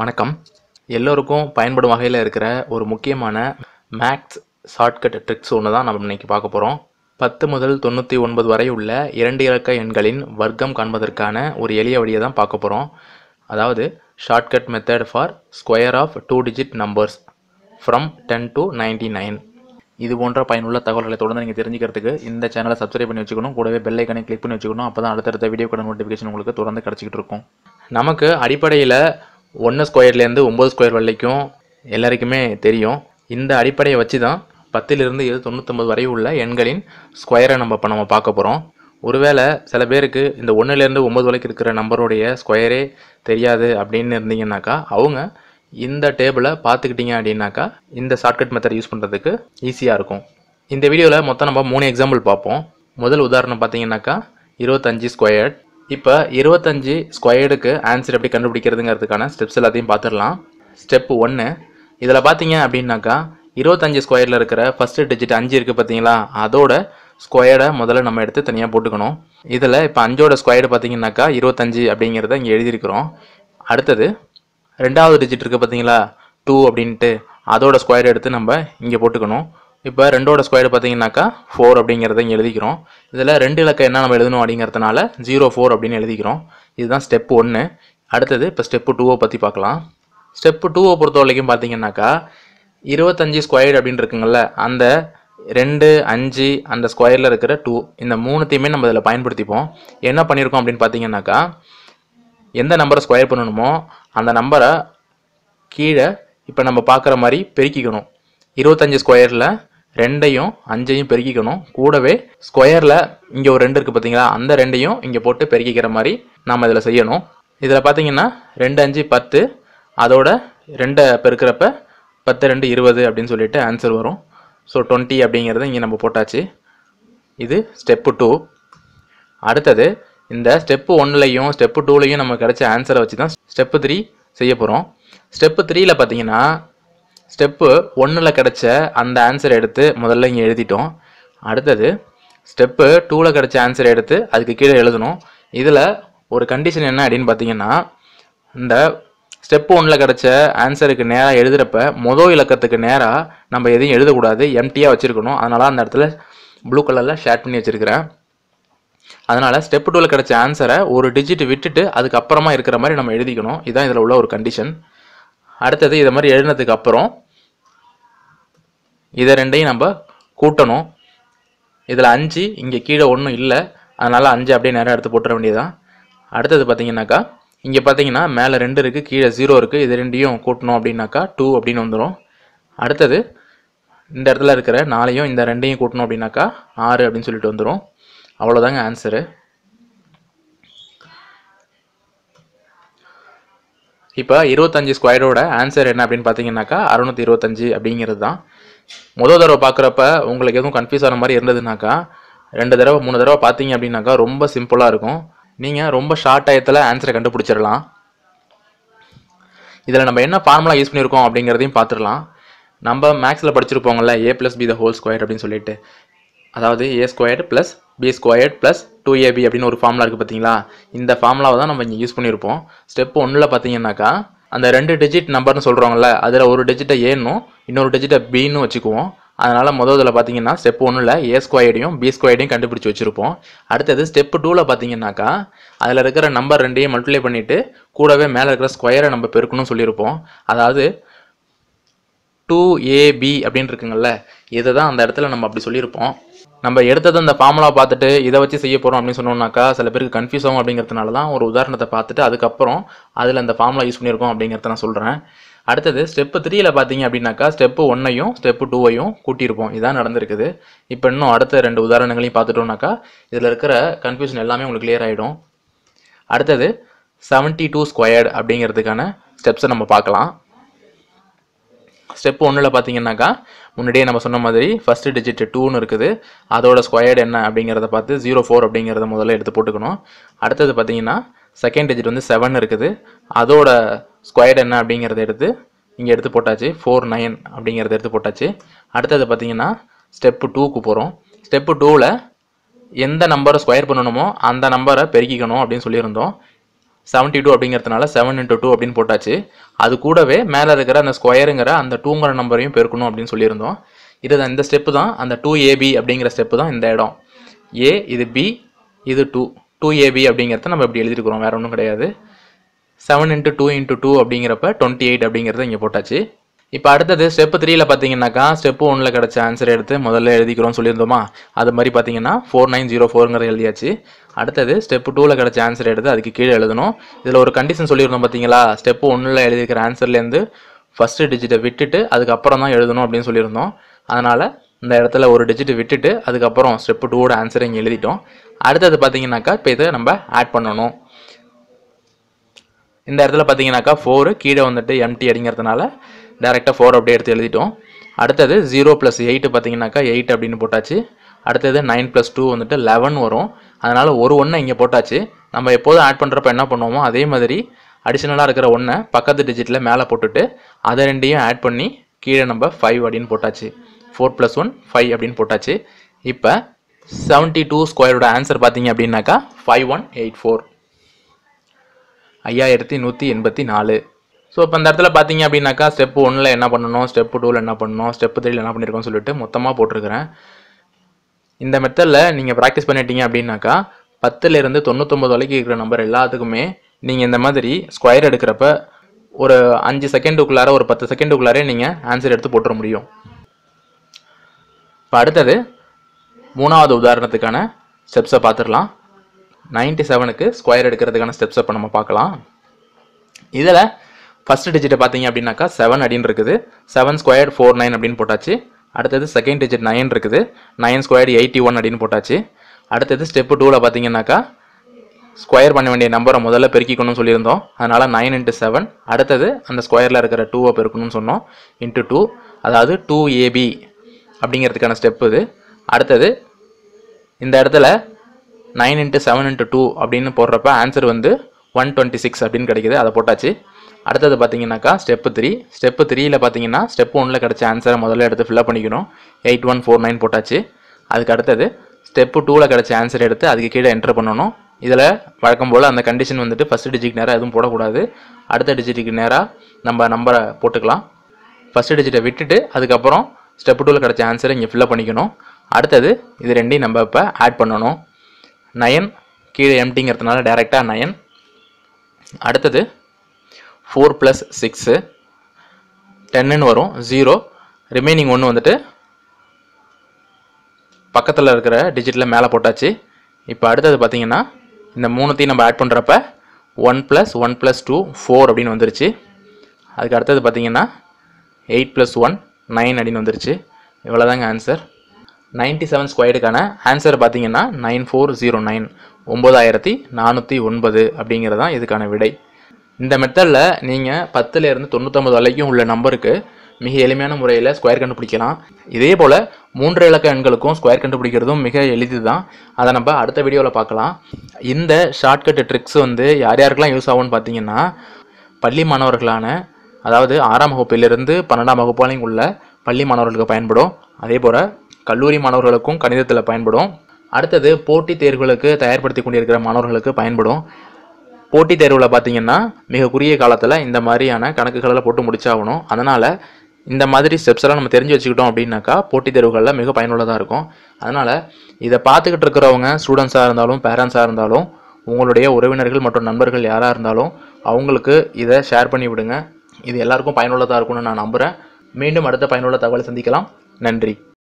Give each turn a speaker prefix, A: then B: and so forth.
A: வணக்கம் எல்லோருக்கும் பயன்படும் வகையில் இருக்கிற ஒரு முக்கியமான மேக்ஸ் ஷார்ட்கட் ட்ரிக்ஸ் ஒன்று தான் நம்ம இன்றைக்கி பார்க்க போகிறோம் பத்து முதல் தொண்ணூற்றி ஒன்பது வரை உள்ள இரண்டு இலக்க எண்களின் வர்க்கம் காண்பதற்கான ஒரு எளிய வழியை தான் பார்க்க போகிறோம் அதாவது shortcut method for square of two digit numbers from ten to ninety nine இது போன்ற பயனுள்ள தகவல்களை தொடர்ந்து நீங்கள் தெரிஞ்சுக்கிறதுக்கு இந்த சேனலை சப்ஸ்கிரைப் பண்ணி வச்சுக்கணும் கூடவே பெல் ஐக்கனை கிளிக் பண்ணி வச்சுக்கணும் அப்போ தான் அடுத்தடுத்த வீடியோக்கான நோட்டிஃபிகேஷன் உங்களுக்கு தொடர்ந்து கிடச்சிக்கிட்டு இருக்கும் நமக்கு அடிப்படையில் ஒன்று ஸ்கொயர்லேருந்து ஒம்பது ஸ்கொயர் வரைக்கும் எல்லாருக்குமே தெரியும் இந்த அடிப்படையை வச்சு தான் பத்திலிருந்து இது தொண்ணூற்றொம்பது வரை உள்ள எண்களின் ஸ்கொயரை நம்ம இப்போ நம்ம பார்க்க போகிறோம் ஒருவேளை சில பேருக்கு இந்த ஒன்றுலேருந்து ஒம்பது வரைக்கும் இருக்கிற நம்பருடைய ஸ்கொயரே தெரியாது அப்படின்னு இருந்தீங்கன்னாக்கா அவங்க இந்த டேபிளை பார்த்துக்கிட்டீங்க அப்படின்னாக்கா இந்த ஷார்ட்கட் மெத்தட் யூஸ் பண்ணுறதுக்கு ஈஸியாக இருக்கும் இந்த வீடியோவில் மொத்தம் நம்ம மூணு எக்ஸாம்பிள் பார்ப்போம் முதல் உதாரணம் பார்த்தீங்கன்னாக்கா இருபத்தஞ்சி ஸ்கொயர்ட் இப்போ இருபத்தஞ்சு ஸ்கொயர்டுக்கு ஆன்சர் எப்படி கண்டுபிடிக்கிறதுங்கிறதுக்கான ஸ்டெப்ஸ் எல்லாத்தையும் பார்த்துடலாம் ஸ்டெப் ஒன்று இதில் பார்த்தீங்க அப்படின்னாக்கா இருபத்தஞ்சு ஸ்கொயரில் இருக்கிற ஃபஸ்ட்டு டிஜிட் அஞ்சு இருக்குது பார்த்தீங்களா அதோட ஸ்கொயர்டை முதல்ல நம்ம எடுத்து தனியாக போட்டுக்கணும் இதில் இப்போ அஞ்சோட ஸ்கொயர்டு பார்த்தீங்கன்னாக்கா இருபத்தஞ்சு அப்படிங்கிறத இங்கே எழுதியிருக்கிறோம் அடுத்தது ரெண்டாவது டிஜிட் இருக்குது பார்த்தீங்களா டூ அப்படின்ட்டு அதோட ஸ்கொயர் எடுத்து நம்ம இங்கே போட்டுக்கணும் இப்போ ரெண்டோட ஸ்கொயர் பார்த்தீங்கன்னாக்கா ஃபோர் அப்படிங்கிறத இங்கே எழுதிக்கிறோம் இதில் ரெண்டு இலக்கம் என்ன நம்ம எழுதணும் அப்படிங்கிறதுனால ஜீரோ ஃபோர் அப்படின்னு எழுதிக்கிறோம் இதுதான் ஸ்டெப் ஒன்று அடுத்தது இப்போ ஸ்டெப்பு டூவை பற்றி பார்க்கலாம் ஸ்டெப்பு டூவை பொறுத்த வரைக்கும் பார்த்தீங்கன்னாக்கா இருபத்தஞ்சி ஸ்கொயர் அப்படின்னு இருக்குங்கள்ல அந்த ரெண்டு அஞ்சு அந்த ஸ்கொயரில் இருக்கிற டூ இந்த மூணுத்தையுமே நம்ம இதில் பயன்படுத்திப்போம் என்ன பண்ணியிருக்கோம் அப்படின்னு பார்த்தீங்கன்னாக்கா எந்த நம்பரை ஸ்கொயர் பண்ணணுமோ அந்த நம்பரை கீழே இப்போ நம்ம பார்க்குற மாதிரி பெருக்கிக்கணும் இருபத்தஞ்சி ஸ்கொயரில் ரெண்டையும் அஞ்சையும் பெருக்கிக்கணும் கூடவே ஸ்கொயரில் இங்கே ஒரு ரெண்டு இருக்குது பார்த்தீங்களா அந்த ரெண்டையும் இங்கே போட்டு பெருக்கிக்கிற மாதிரி நம்ம இதில் செய்யணும் இதில் பார்த்தீங்கன்னா ரெண்டு அஞ்சு பத்து அதோட ரெண்டை பெருக்கிறப்ப பத்து ரெண்டு இருபது அப்படின்னு சொல்லிட்டு ஆன்சர் வரும் ஸோ டுவெண்ட்டி அப்படிங்கிறத இங்கே நம்ம போட்டாச்சு இது ஸ்டெப்பு டூ அடுத்தது இந்த ஸ்டெப்பு ஒன்லையும் ஸ்டெப்பு டூலையும் நம்ம கிடைச்ச ஆன்சரை வச்சு தான் ஸ்டெப்பு த்ரீ செய்ய போகிறோம் ஸ்டெப்பு த்ரீயில் பார்த்தீங்கன்னா ஸ்டெப்பு ஒன்றில் கிடச்ச அந்த ஆன்சர் எடுத்து முதல்ல இங்கே எழுதிட்டோம் அடுத்தது ஸ்டெப்பு டூவில் கிடச்ச ஆன்சர் எடுத்து அதுக்கு கீழே எழுதணும் இதில் ஒரு கண்டிஷன் என்ன அப்படின்னு பார்த்தீங்கன்னா இந்த ஸ்டெப்பு ஒன்றில் கிடச்ச ஆன்சருக்கு நேராக எழுதுகிறப்ப மொதல் இலக்கத்துக்கு நேராக நம்ம எதையும் எழுதக்கூடாது எம்டியாக வச்சுருக்கணும் அதனால் அந்த இடத்துல ப்ளூ கலரில் ஷேட் பண்ணி வச்சுருக்கிறேன் அதனால் ஸ்டெப் டூவில் கிடச்ச ஆன்சரை ஒரு டிஜிட் விட்டுட்டு அதுக்கப்புறமா இருக்கிற மாதிரி நம்ம எழுதிக்கணும் இதுதான் இதில் உள்ள ஒரு கண்டிஷன் அடுத்தது இதை மாதிரி எழுதினதுக்கு அப்புறம் இதை ரெண்டையும் நம்ம கூட்டணும் இதில் அஞ்சு இங்கே கீழே ஒன்றும் இல்லை அதனால் அஞ்சு அப்படியே நேராக எடுத்து போட்டுற வேண்டியதுதான் அடுத்தது பார்த்தீங்கன்னாக்கா இங்கே பார்த்தீங்கன்னா மேலே ரெண்டு இருக்குது கீழே ஜீரோ இருக்குது இது ரெண்டையும் கூட்டணும் அப்படின்னாக்கா டூ அப்படின்னு வந்துடும் அடுத்தது இந்த இடத்துல இருக்கிற நாளையும் இந்த ரெண்டையும் கூட்டணும் அப்படின்னாக்கா ஆறு அப்படின்னு சொல்லிட்டு வந்துடும் அவ்வளோதாங்க ஆன்சரு இப்போ இருபத்தஞ்சு ஸ்கொயரோட ஆன்சர் என்ன அப்படின்னு பார்த்தீங்கன்னாக்கா அறுநூத்தி இருபத்தஞ்சு அப்படிங்கிறது தான் முதல் தடவை பார்க்குறப்ப உங்களுக்கு எதுவும் கன்ஃபியூஸ் ஆன மாதிரி இருந்ததுனாக்கா ரெண்டு தடவை மூணு தடவை பார்த்தீங்க அப்படின்னாக்கா ரொம்ப சிம்பிளாக இருக்கும் நீங்கள் ரொம்ப ஷார்ட் டயத்தில் ஆன்சரை கண்டுபிடிச்சிடலாம் இதில் நம்ம என்ன ஃபார்முலா யூஸ் பண்ணியிருக்கோம் அப்படிங்கிறதையும் பார்த்துடலாம் நம்ம மேக்ஸில் படிச்சிருப்போங்கள்ல A plus B the whole square அப்படின்னு சொல்லிட்டு அதாவது A square plus B squared plus two AB அப்படின்னு ஒரு ஃபார்முலா இருக்குது பார்த்தீங்களா இந்த ஃபார்முலாவை தான் நம்ம இங்கே யூஸ் பண்ணியிருப்போம் ஸ்டெப் ஒன்றில் பார்த்தீங்கன்னாக்கா அந்த ரெண்டு டிஜிட் நம்பர்னு சொல்கிறாங்கல்ல அதில் ஒரு டிஜிட்டை ஏன்னும் இன்னொரு டிஜிட்டை பின்னு வச்சுக்குவோம் அதனால் முதல் இதில் பார்த்தீங்கன்னா ஸ்டெப் ஒன்றில் ஏ ஸ்கொயர்டையும் பி ஸ்கொயர்டையும் கண்டுபிடிச்சி வச்சுருப்போம் அடுத்தது ஸ்டெப் டூவில் பார்த்தீங்கன்னாக்கா அதில் இருக்கிற நம்பர் ரெண்டையும் மல்டிப்ளை பண்ணிவிட்டு கூடவே மேலே இருக்கிற ஸ்கொயரை நம்ம பெருக்கணும்னு சொல்லியிருப்போம் அதாவது டூ ஏபி அப்படின்னு இருக்குங்கள்ல இதை தான் அந்த இடத்துல நம்ம அப்படி சொல்லியிருப்போம் நம்ம எடுத்தது அந்த ஃபார்முலா பார்த்துட்டு இதை வச்சு செய்ய போகிறோம் அப்படின்னு சொன்னோம்னாக்கா சில பேருக்கு கன்ஃபியூஸ் ஆகும் அப்படிங்கிறதுனால தான் ஒரு உதாரணத்தை பார்த்துட்டு அதுக்கப்புறம் அதில் அந்த ஃபார்முலா யூஸ் பண்ணியிருக்கோம் அப்படிங்கிறத நான் சொல்கிறேன் அடுத்தது ஸ்டெப்பு த்ரீயில் பார்த்தீங்க அப்படின்னாக்கா ஸ்டெப்பு ஒன்னையும் ஸ்டெப்பு டூவையும் கூட்டியிருப்போம் இதான் நடந்திருக்குது இப்போ இன்னும் அடுத்த ரெண்டு உதாரணங்களையும் பார்த்துட்டோம்னாக்கா இதில் இருக்கிற கன்ஃபியூஷன் எல்லாமே உங்களுக்கு கிளியர் ஆகிடும் அடுத்தது செவன்ட்டி டூ ஸ்கொயர்டு அப்படிங்கிறதுக்கான ஸ்டெப்ஸை நம்ம பார்க்கலாம் ஸ்டெப் ஒன்றில் பார்த்தீங்கன்னாக்கா முன்னாடியே நம்ம சொன்ன மாதிரி ஃபஸ்ட்டு டிஜிட் டூன்னு இருக்குது அதோட ஸ்கொயர்டு என்ன அப்படிங்கிறத பார்த்து ஜீரோ ஃபோர் அப்படிங்கிறத முதல்ல எடுத்து போட்டுக்கணும் அடுத்தது பார்த்தீங்கன்னா செகண்ட் டிஜிட் வந்து செவன் இருக்குது அதோட ஸ்கொயர்டு என்ன அப்படிங்கிறத எடுத்து இங்கே எடுத்து போட்டாச்சு ஃபோர் நைன் அப்படிங்கிறத எடுத்து போட்டாச்சு அடுத்தது பார்த்தீங்கன்னா ஸ்டெப்பு டூக்கு போகிறோம் ஸ்டெப்பு டூவில் எந்த நம்பரை ஸ்கொயர் பண்ணணுமோ அந்த நம்பரை பெருக்கிக்கணும் அப்படின்னு சொல்லியிருந்தோம் செவன்டி டூ அப்படிங்கிறதுனால செவன் இன்ட்டு டூ அப்படின்னு போட்டாச்சு அது கூடவே மேலே இருக்கிற அந்த ஸ்கொயருங்கிற அந்த டூங்கிற நம்பரையும் பெருக்கணும் அப்படின்னு சொல்லியிருந்தோம் இது தான் இந்த ஸ்டெப்பு தான் அந்த டூ ஏபி அப்படிங்கிற ஸ்டெப்பு தான் இந்த இடம் ஏ இது பி இது டூ டூ ஏபி அப்படிங்கிறத நம்ம இப்படி எழுதிருக்கிறோம் வேறு ஒன்றும் கிடையாது seven into two into two அப்படிங்கிறப்ப டுவெண்ட்டி எயிட் அப்படிங்கிறத இங்கே போட்டாச்சு இப்போ அடுத்தது ஸ்டெப் த்ரீயில் பார்த்தீங்கன்னாக்கா ஸ்டெப் ஒன்றில் கிடச்ச ஆன்சர் எடுத்து முதல்ல எழுதிக்கிறோம்னு சொல்லியிருந்தோமா அது மாதிரி பார்த்தீங்கன்னா ஃபோர் நைன் ஜீரோ ஃபோருங்கிற எழுதியாச்சு அடுத்தது ஸ்டெப் டூவில் கிடச்ச ஆன்சர் எடுத்து அதுக்கு கீழே எழுதணும் இதில் ஒரு கண்டிஷன் சொல்லியிருந்தோம் பார்த்தீங்களா ஸ்டெப் ஒன்றில் எழுதியிருக்கிற ஆன்சர்லேருந்து ஃபஸ்ட்டு டிஜிட்டை விட்டுட்டு அதுக்கப்புறம் தான் எழுதணும் அப்படின்னு சொல்லியிருந்தோம் அதனால் இந்த இடத்துல ஒரு டிஜிட்டு விட்டுட்டு அதுக்கப்புறம் ஸ்டெப் டூவோட ஆன்சரை இங்கே எழுதிட்டோம் அடுத்தது பார்த்தீங்கன்னாக்கா இப்போ இதை நம்ம ஆட் பண்ணணும் இந்த இடத்துல பார்த்தீங்கன்னாக்கா ஃபோரு கீழே வந்துட்டு எம்டி அடிங்கிறதுனால டேரெக்டாக ஃபோர் அப்படியே எடுத்து எழுதிட்டோம் அடுத்தது ஜீரோ ப்ளஸ் எயிட்டு பார்த்தீங்கன்னாக்கா எயிட் அப்படின்னு போட்டாச்சு அடுத்தது நைன் ப்ளஸ் டூ வந்துட்டு லெவன் வரும் அதனால் ஒரு ஒன்றை இங்கே போட்டாச்சு நம்ம எப்போதும் ஆட் பண்ணுறப்ப என்ன பண்ணுவோமோ அதே மாதிரி அடிஷ்னலாக இருக்கிற ஒன்றை பக்கத்து டிஜிட்டில் மேலே போட்டுட்டு அதை ரெண்டையும் ஆட் பண்ணி கீழே நம்ம ஃபைவ் அப்படின்னு போட்டாச்சு ஃபோர் ப்ளஸ் ஒன் ஃபைவ் அப்படின்னு போட்டாச்சு இப்போ செவன்ட்டி டூ ஸ்கொயரோட ஆன்சர் பார்த்தீங்க அப்படின்னாக்கா ஃபைவ் ஒன் எயிட் ஃபோர் ஐயாயிரத்தி நூற்றி எண்பத்தி நாலு ஸோ இப்போ அந்த இடத்துல பார்த்தீங்க அப்படின்னாக்கா ஸ்டெப் ஒன்றில் என்ன பண்ணணும் ஸ்டெப் டூவில் என்ன பண்ணணும் ஸ்டெப் த்ரீல என்ன பண்ணியிருக்கோம் சொல்லிட்டு மொத்தமாக போட்டிருக்கிறேன் இந்த மெத்தடில் நீங்கள் ப்ராக்டிஸ் பண்ணிட்டீங்க அப்படின்னாக்கா பத்துலேருந்து தொண்ணூத்தொம்பது வரைக்கும் இருக்கிற நம்பர் எல்லாத்துக்குமே நீங்கள் இந்த மாதிரி ஸ்கொயர் எடுக்கிறப்ப ஒரு அஞ்சு செகண்டுக்குள்ளார ஒரு பத்து செகண்டுக்குள்ளாரே நீங்கள் ஆன்சர் எடுத்து போட்டுற முடியும் இப்போ அடுத்தது மூணாவது உதாரணத்துக்கான ஸ்டெப்ஸை பார்த்துடலாம் நைன்டி செவனுக்கு ஸ்கொயர் எடுக்கிறதுக்கான ஸ்டெப்ஸை இப்போ நம்ம பார்க்கலாம் இதில் ஃபர்ஸ்ட் டிஜிட்டை பார்த்தீங்க அப்படின்னாக்கா செவன் அப்படின்னு இருக்குது செவன் ஸ்கொயர் ஃபோர் நைன் அப்படின்னு போட்டாச்சு அடுத்தது செகண்ட் டிஜிட் நைன் இருக்குது நைன் ஸ்கொயர் எயிட்டி ஒன் அப்படின்னு போட்டாச்சு அடுத்தது ஸ்டெப்பு டூவில் பார்த்தீங்கன்னாக்கா ஸ்கொயர் பண்ண வேண்டிய நம்பரை முதல்ல பெருக்கிக்கணும்னு சொல்லியிருந்தோம் அதனால் நைன் இன்ட்டு செவன் அடுத்தது அந்த ஸ்கொயரில் இருக்கிற டூவை பெருக்கணும்னு சொன்னோம் இன்ட்டு டூ அதாவது டூ ஏபி அப்படிங்கிறதுக்கான ஸ்டெப் இது அடுத்தது இந்த இடத்துல nine into seven into two அப்படின்னு போடுறப்ப ஆன்சர் வந்து ஒன் டுவெண்ட்டி சிக்ஸ் அப்படின்னு கிடைக்கிது அதை போட்டாச்சு அடுத்தது பார்த்தீங்கன்னாக்கா ஸ்டெப்பு த்ரீ ஸ்டெப்பு த்ரீயில் பார்த்தீங்கன்னா ஸ்டெப் ஒன்னில் கிடச்ச ஆன்சரை முதல்ல எடுத்து ஃபில்அப் பண்ணிக்கணும் எயிட் ஒன் ஃபோர் நைன் போட்டாச்சு அதுக்கு அடுத்தது ஸ்டெப்பு டூவில் கிடச்ச ஆன்சர் எடுத்து அதுக்கு கீழே என்டர் பண்ணணும் இதில் வழக்கம் போல் அந்த கண்டிஷன் வந்துட்டு ஃபஸ்ட்டு டிஜிட் நேராக எதுவும் போடக்கூடாது அடுத்த டிஜிட்டுக்கு நேராக நம்ம நம்பரை போட்டுக்கலாம் ஃபஸ்ட்டு டிஜிட்டை விட்டுட்டு அதுக்கப்புறம் ஸ்டெப் டூவில் கிடச்ச ஆன்சரை இங்கே ஃபில்அப் பண்ணிக்கணும் அடுத்தது இது ரெண்டையும் நம்ம இப்போ ஆட் பண்ணணும் நயன் கீழே எம்டிங்கிறதுனால டேரெக்டாக நயன் அடுத்தது ஃபோர் ப்ளஸ் சிக்ஸு டென்னுன்னு வரும் ஜீரோ ரிமைனிங் ஒன்று வந்துட்டு பக்கத்தில் இருக்கிற டிஜிட்டில் மேலே போட்டாச்சு இப்போ அடுத்தது பார்த்திங்கன்னா இந்த மூணுத்தையும் நம்ம ஆட் பண்ணுறப்ப one plus one plus two four அப்படின்னு வந்துருச்சு அதுக்கு அடுத்தது பார்த்திங்கன்னா எயிட் ப்ளஸ் ஒன் நைன் அப்படின்னு வந்துருச்சு இவ்வளோதாங்க ஆன்சர் நைன்டி செவன் ஸ்கொயர்டுக்கான ஆன்சர் பார்த்திங்கன்னா நைன் ஃபோர் ஜீரோ நைன் ஒம்பதாயிரத்தி நானூற்றி ஒன்பது அப்படிங்கிறது தான் இதுக்கான விடை இந்த மெத்தடில் நீங்கள் பத்துலேருந்து தொண்ணூத்தொம்பது வரைக்கும் உள்ள நம்பருக்கு மிக எளிமையான முறையில் ஸ்கொயர் கண்டுபிடிக்கலாம் இதே போல் மூன்று இலக்க எண்களுக்கும் ஸ்கொயர் கண்டுபிடிக்கிறதும் மிக எளிது தான் அதை நம்ம அடுத்த வீடியோவில் பார்க்கலாம் இந்த ஷார்ட்கட் ட்ரிக்ஸ் வந்து யார் யாருக்கெல்லாம் யூஸ் ஆகும்னு பார்த்தீங்கன்னா பள்ளி மாணவர்களான அதாவது ஆறாம் வகுப்பிலிருந்து பன்னெண்டாம் வகுப்பாலையும் உள்ள பள்ளி மாணவர்களுக்கு பயன்படும் அதே போல் கல்லூரி மாணவர்களுக்கும் கணிதத்தில் பயன்படும் அடுத்தது போட்டித் தேர்வுகளுக்கு தயார்படுத்தி கொண்டிருக்கிற மாணவர்களுக்கு பயன்படும் போட்டித் தேர்வில் பார்த்தீங்கன்னா மிக குறுகிய காலத்தில் இந்த மாதிரியான கணக்குகளெல்லாம் போட்டு முடிச்சாகணும் அதனால் இந்த மாதிரி ஸ்டெப்ஸ் எல்லாம் நம்ம தெரிஞ்சு வச்சுக்கிட்டோம் அப்படின்னாக்கா போட்டித் தேர்வுகளில் மிக பயனுள்ளதாக இருக்கும் அதனால் இதை பார்த்துக்கிட்டு இருக்கிறவங்க ஸ்டூடெண்ட்ஸாக இருந்தாலும் பேரண்ட்ஸாக இருந்தாலும் உங்களுடைய உறவினர்கள் மற்றும் நண்பர்கள் யாராக இருந்தாலும் அவங்களுக்கு இதை ஷேர் பண்ணி விடுங்க இது எல்லாருக்கும் பயனுள்ளதாக இருக்கும்னு நான் நம்புகிறேன் மீண்டும் அடுத்த பயனுள்ள தகவலை சந்திக்கலாம் நன்றி